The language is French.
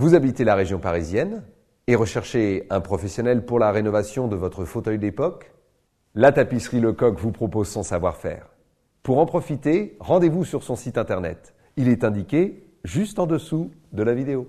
Vous habitez la région parisienne et recherchez un professionnel pour la rénovation de votre fauteuil d'époque La tapisserie Lecoq vous propose son savoir-faire. Pour en profiter, rendez-vous sur son site internet. Il est indiqué juste en dessous de la vidéo.